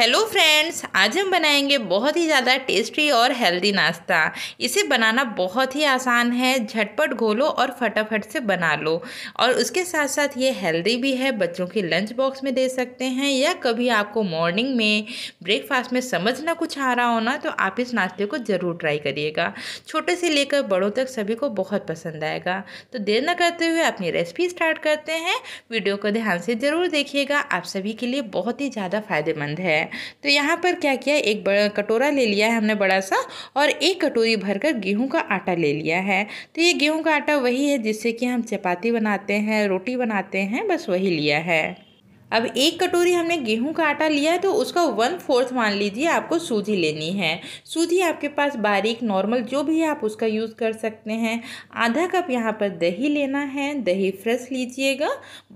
hello friends आज हम बनाएंगे बहुत ही ज़्यादा टेस्टी और हेल्दी नाश्ता इसे बनाना बहुत ही आसान है झटपट घोलो और फटाफट से बना लो और उसके साथ साथ ये हेल्दी भी है बच्चों के लंच बॉक्स में दे सकते हैं या कभी आपको मॉर्निंग में ब्रेकफास्ट में समझ ना कुछ आ रहा हो ना तो आप इस नाश्ते को ज़रूर ट्राई करिएगा छोटे से लेकर बड़ों तक सभी को बहुत पसंद आएगा तो देर न करते हुए अपनी रेसिपी स्टार्ट करते हैं वीडियो को ध्यान से ज़रूर देखिएगा आप सभी के लिए बहुत ही ज़्यादा फायदेमंद है है तो यहाँ पर क्या किया एक कटोरा ले लिया है हमने बड़ा सा और एक कटोरी भरकर गेहूँ का आटा ले लिया है तो ये गेहूं का आटा वही है जिससे कि हम चपाती बनाते हैं रोटी बनाते हैं बस वही लिया है अब एक कटोरी हमने गेहूं का आटा लिया है तो उसका वन फोर्थ मान लीजिए आपको सूजी लेनी है सूजी आपके पास बारीक नॉर्मल जो भी है आप उसका यूज़ कर सकते हैं आधा कप यहाँ पर दही लेना है दही फ्रेश लीजिएगा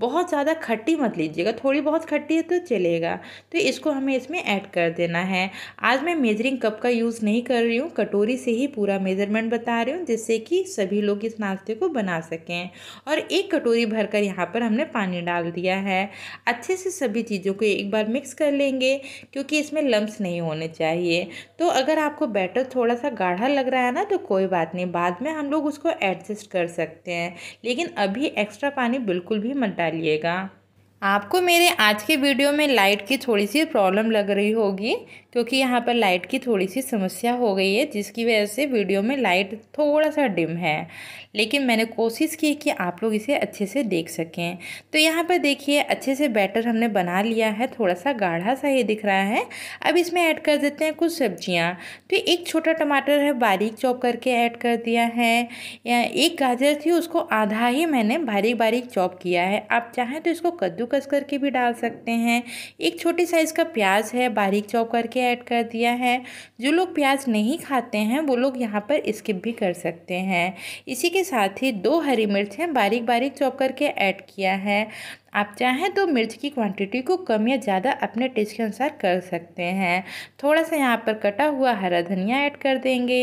बहुत ज़्यादा खट्टी मत लीजिएगा थोड़ी बहुत खट्टी है तो चलेगा तो इसको हमें इसमें ऐड कर देना है आज मैं मेजरिंग कप का यूज़ नहीं कर रही हूँ कटोरी से ही पूरा मेज़रमेंट बता रही हूँ जिससे कि सभी लोग इस नाश्ते को बना सकें और एक कटोरी भरकर यहाँ पर हमने पानी डाल दिया है अच्छे से सभी चीज़ों को एक बार मिक्स कर लेंगे क्योंकि इसमें लम्ब्स नहीं होने चाहिए तो अगर आपको बैटर थोड़ा सा गाढ़ा लग रहा है ना तो कोई बात नहीं बाद में हम लोग उसको एडजस्ट कर सकते हैं लेकिन अभी एक्स्ट्रा पानी बिल्कुल भी मत डालिएगा आपको मेरे आज के वीडियो में लाइट की थोड़ी सी प्रॉब्लम लग रही होगी क्योंकि यहाँ पर लाइट की थोड़ी सी समस्या हो गई है जिसकी वजह से वीडियो में लाइट थोड़ा सा डिम है लेकिन मैंने कोशिश की कि आप लोग इसे अच्छे से देख सकें तो यहाँ पर देखिए अच्छे से बैटर हमने बना लिया है थोड़ा सा गाढ़ा सा ये दिख रहा है अब इसमें ऐड कर देते हैं कुछ सब्जियाँ तो एक छोटा टमाटर है बारीक चॉप करके ऐड कर दिया है या एक गाजर थी उसको आधा ही मैंने बारीक बारीक चॉप किया है आप चाहें तो इसको कद्दू कस करके भी डाल सकते हैं एक छोटे साइज़ का प्याज है बारीक चॉप करके ऐड कर दिया है जो लोग प्याज नहीं खाते हैं वो लोग यहाँ पर स्किप भी कर सकते हैं इसी के साथ ही दो हरी मिर्च हैं बारीक बारीक चॉप करके ऐड किया है आप चाहें तो मिर्च की क्वांटिटी को कम या ज़्यादा अपने टेस्ट के अनुसार कर सकते हैं थोड़ा सा यहाँ पर कटा हुआ हरा धनिया ऐड कर देंगे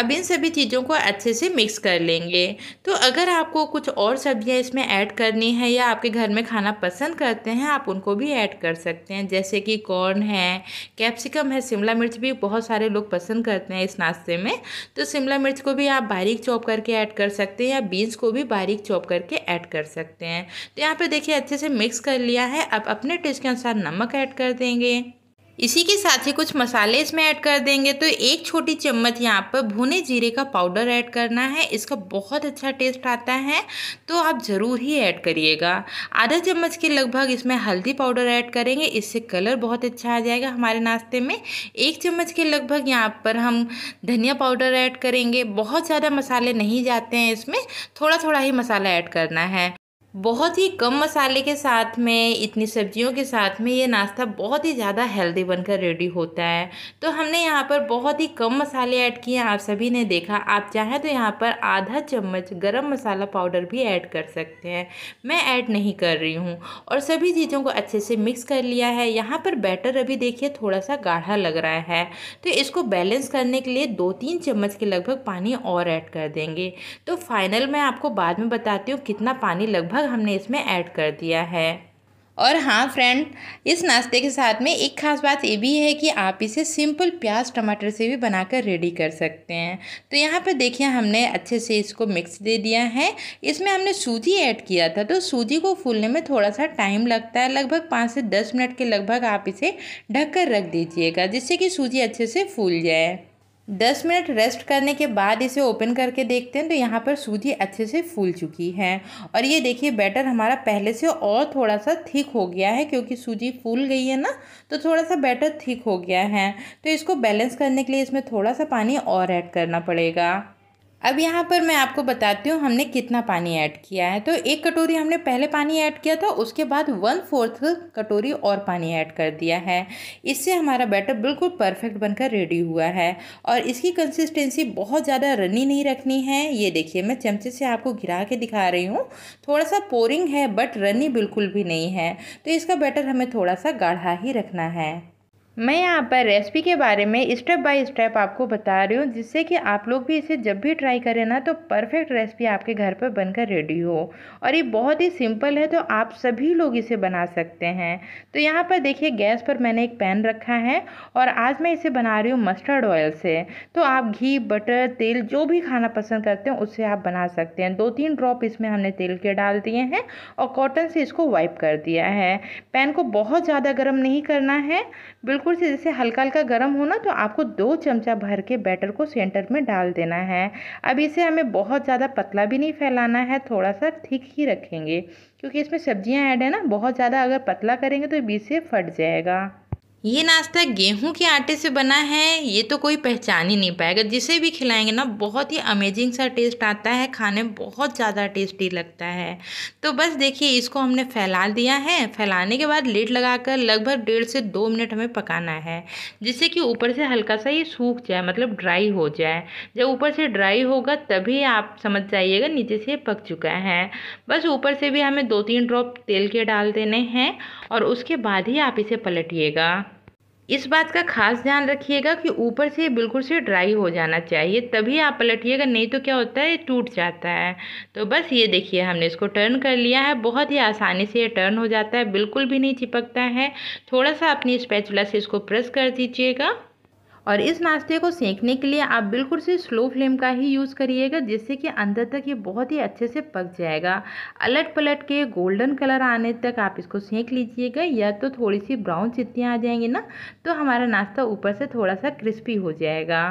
अब इन सभी चीज़ों को अच्छे से मिक्स कर लेंगे तो अगर आपको कुछ और सब्जियां इसमें ऐड करनी है या आपके घर में खाना पसंद करते हैं आप उनको भी ऐड कर सकते हैं जैसे कि कॉर्न है कैप्सिकम है शिमला मिर्च भी बहुत सारे लोग पसंद करते हैं इस नाश्ते में तो शिमला मिर्च को भी आप बारीक चॉप करके ऐड कर सकते हैं या बीन्स को भी बारीक चॉप करके ऐड कर सकते हैं तो यहाँ पर देखिए अच्छे से मिक्स कर लिया है आप अपने टेस्ट के अनुसार नमक ऐड कर देंगे इसी के साथ ही कुछ मसाले इसमें ऐड कर देंगे तो एक छोटी चम्मच यहाँ पर भुने जीरे का पाउडर ऐड करना है इसका बहुत अच्छा टेस्ट आता है तो आप ज़रूर ही ऐड करिएगा आधा चम्मच के लगभग इसमें हल्दी पाउडर ऐड करेंगे इससे कलर बहुत अच्छा आ जाएगा हमारे नाश्ते में एक चम्मच के लगभग यहाँ पर हम धनिया पाउडर ऐड करेंगे बहुत ज़्यादा मसाले नहीं जाते हैं इसमें थोड़ा थोड़ा ही मसाला ऐड करना है बहुत ही कम मसाले के साथ में इतनी सब्जियों के साथ में ये नाश्ता बहुत ही ज़्यादा हेल्दी बनकर रेडी होता है तो हमने यहाँ पर बहुत ही कम मसाले ऐड किए आप सभी ने देखा आप चाहें तो यहाँ पर आधा चम्मच गरम मसाला पाउडर भी ऐड कर सकते हैं मैं ऐड नहीं कर रही हूँ और सभी चीज़ों को अच्छे से मिक्स कर लिया है यहाँ पर बैटर अभी देखिए थोड़ा सा गाढ़ा लग रहा है तो इसको बैलेंस करने के लिए दो तीन चम्मच के लगभग पानी और ऐड कर देंगे तो फाइनल मैं आपको बाद में बताती हूँ कितना पानी लगभग नमक हमने इसमें ऐड कर दिया है और हाँ फ्रेंड इस नाश्ते के साथ में एक खास बात ये भी है कि आप इसे सिंपल प्याज टमाटर से भी बनाकर रेडी कर सकते हैं तो यहाँ पर देखिए हमने अच्छे से इसको मिक्स दे दिया है इसमें हमने सूजी ऐड किया था तो सूजी को फूलने में थोड़ा सा टाइम लगता है लगभग पाँच से दस मिनट के लगभग आप इसे ढक कर रख दीजिएगा जिससे कि सूजी अच्छे से फूल जाए दस मिनट रेस्ट करने के बाद इसे ओपन करके देखते हैं तो यहाँ पर सूजी अच्छे से फूल चुकी है और ये देखिए बैटर हमारा पहले से और थोड़ा सा थिक हो गया है क्योंकि सूजी फूल गई है ना तो थोड़ा सा बैटर थिक हो गया है तो इसको बैलेंस करने के लिए इसमें थोड़ा सा पानी और ऐड करना पड़ेगा अब यहाँ पर मैं आपको बताती हूँ हमने कितना पानी ऐड किया है तो एक कटोरी हमने पहले पानी ऐड किया था उसके बाद वन फोर्थ कटोरी और पानी ऐड कर दिया है इससे हमारा बैटर बिल्कुल परफेक्ट बनकर रेडी हुआ है और इसकी कंसिस्टेंसी बहुत ज़्यादा रनी नहीं रखनी है ये देखिए मैं चमचे से आपको घिरा के दिखा रही हूँ थोड़ा सा पोरिंग है बट रनी बिल्कुल भी नहीं है तो इसका बैटर हमें थोड़ा सा गाढ़ा ही रखना है मैं यहाँ पर रेसिपी के बारे में स्टेप बाय स्टेप आपको बता रही हूँ जिससे कि आप लोग भी इसे जब भी ट्राई करें ना तो परफेक्ट रेसिपी आपके घर पर बनकर रेडी हो और ये बहुत ही सिंपल है तो आप सभी लोग इसे बना सकते हैं तो यहाँ पर देखिए गैस पर मैंने एक पैन रखा है और आज मैं इसे बना रही हूँ मस्टर्ड ऑयल से तो आप घी बटर तेल जो भी खाना पसंद करते हैं उससे आप बना सकते हैं दो तीन ड्रॉप इसमें हमने तेल के डाल दिए हैं और कॉटन से इसको वाइप कर दिया है पैन को बहुत ज़्यादा गर्म नहीं करना है बिल्कुल पालखुर से जैसे हल्का हल्का गर्म हो ना तो आपको दो चमचा भर के बैटर को सेंटर में डाल देना है अब इसे हमें बहुत ज़्यादा पतला भी नहीं फैलाना है थोड़ा सा थिक ही रखेंगे क्योंकि इसमें सब्जियां ऐड है ना बहुत ज़्यादा अगर पतला करेंगे तो बीच से फट जाएगा ये नाश्ता गेहूं के आटे से बना है ये तो कोई पहचान ही नहीं पाएगा जिसे भी खिलाएंगे ना बहुत ही अमेजिंग सा टेस्ट आता है खाने में बहुत ज़्यादा टेस्टी लगता है तो बस देखिए इसको हमने फैला दिया है फैलाने के बाद लेट लगाकर लगभग डेढ़ से दो मिनट हमें पकाना है जिससे कि ऊपर से हल्का सा ये सूख जाए मतलब ड्राई हो जाए जब ऊपर से ड्राई होगा तभी आप समझ जाइएगा नीचे से पक चुका है बस ऊपर से भी हमें दो तीन ड्रॉप तेल के डाल देने हैं और उसके बाद ही आप इसे पलटिएगा इस बात का खास ध्यान रखिएगा कि ऊपर से बिल्कुल से ड्राई हो जाना चाहिए तभी आप पलटिएगा नहीं तो क्या होता है टूट जाता है तो बस ये देखिए हमने इसको टर्न कर लिया है बहुत ही आसानी से ये टर्न हो जाता है बिल्कुल भी नहीं चिपकता है थोड़ा सा अपनी स्पैचुला से इसको प्रेस कर दीजिएगा और इस नाश्ते को सेंकने के लिए आप बिल्कुल से स्लो फ्लेम का ही यूज़ करिएगा जिससे कि अंदर तक ये बहुत ही अच्छे से पक जाएगा अलट पलट के गोल्डन कलर आने तक आप इसको सेंक लीजिएगा या तो थोड़ी सी ब्राउन चित्तियाँ आ जाएंगी ना तो हमारा नाश्ता ऊपर से थोड़ा सा क्रिस्पी हो जाएगा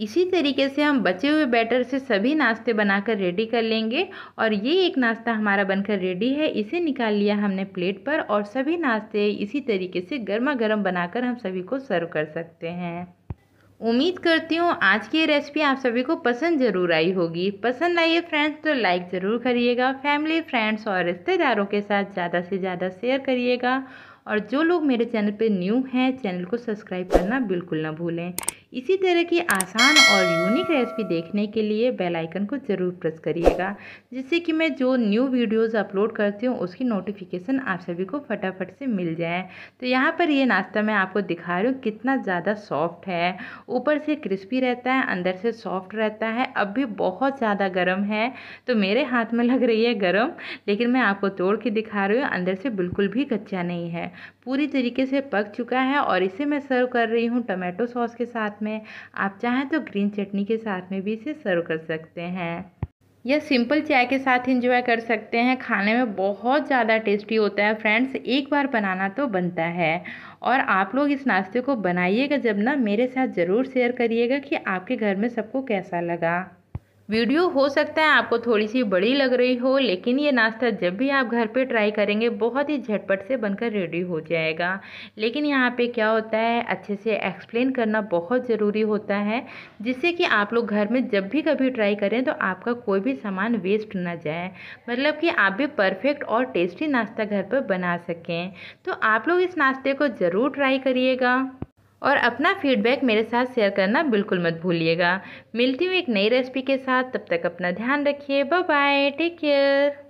इसी तरीके से हम बचे हुए बैटर से सभी नाश्ते बनाकर रेडी कर लेंगे और ये एक नाश्ता हमारा बनकर रेडी है इसे निकाल लिया हमने प्लेट पर और सभी नाश्ते इसी तरीके से गर्मा गर्म बनाकर हम सभी को सर्व कर सकते हैं उम्मीद करती हूँ आज की रेसिपी आप सभी को पसंद ज़रूर आई होगी पसंद आई है फ्रेंड्स तो लाइक ज़रूर करिएगा फैमिली फ्रेंड्स और रिश्तेदारों के साथ ज़्यादा से ज़्यादा शेयर करिएगा और जो लोग मेरे चैनल पे न्यू हैं चैनल को सब्सक्राइब करना बिल्कुल ना भूलें इसी तरह की आसान और यूनिक रेसिपी देखने के लिए बेल आइकन को ज़रूर प्रेस करिएगा जिससे कि मैं जो न्यू वीडियोस अपलोड करती हूँ उसकी नोटिफिकेशन आप सभी को फटाफट से मिल जाए तो यहाँ पर ये नाश्ता मैं आपको दिखा रही हूँ कितना ज़्यादा सॉफ्ट है ऊपर से क्रिस्पी रहता है अंदर से सॉफ्ट रहता है अब भी बहुत ज़्यादा गर्म है तो मेरे हाथ में लग रही है गर्म लेकिन मैं आपको तोड़ के दिखा रही हूँ अंदर से बिल्कुल भी कच्चा नहीं है पूरी तरीके से पक चुका है और इसे मैं सर्व कर रही हूँ टमाटो सॉस के साथ में आप चाहें तो ग्रीन चटनी के साथ में भी इसे सर्व कर सकते हैं यह सिंपल चाय के साथ इंजॉय कर सकते हैं खाने में बहुत ज़्यादा टेस्टी होता है फ्रेंड्स एक बार बनाना तो बनता है और आप लोग इस नाश्ते को बनाइएगा जब ना मेरे साथ ज़रूर शेयर करिएगा कि आपके घर में सबको कैसा लगा वीडियो हो सकता है आपको थोड़ी सी बड़ी लग रही हो लेकिन ये नाश्ता जब भी आप घर पे ट्राई करेंगे बहुत ही झटपट से बनकर रेडी हो जाएगा लेकिन यहाँ पे क्या होता है अच्छे से एक्सप्लेन करना बहुत ज़रूरी होता है जिससे कि आप लोग घर में जब भी कभी ट्राई करें तो आपका कोई भी सामान वेस्ट ना जाए मतलब कि आप भी परफेक्ट और टेस्टी नाश्ता घर पर बना सकें तो आप लोग इस नाश्ते को ज़रूर ट्राई करिएगा और अपना फीडबैक मेरे साथ शेयर करना बिल्कुल मत भूलिएगा मिलती हूँ एक नई रेसिपी के साथ तब तक अपना ध्यान रखिए बाय टेक केयर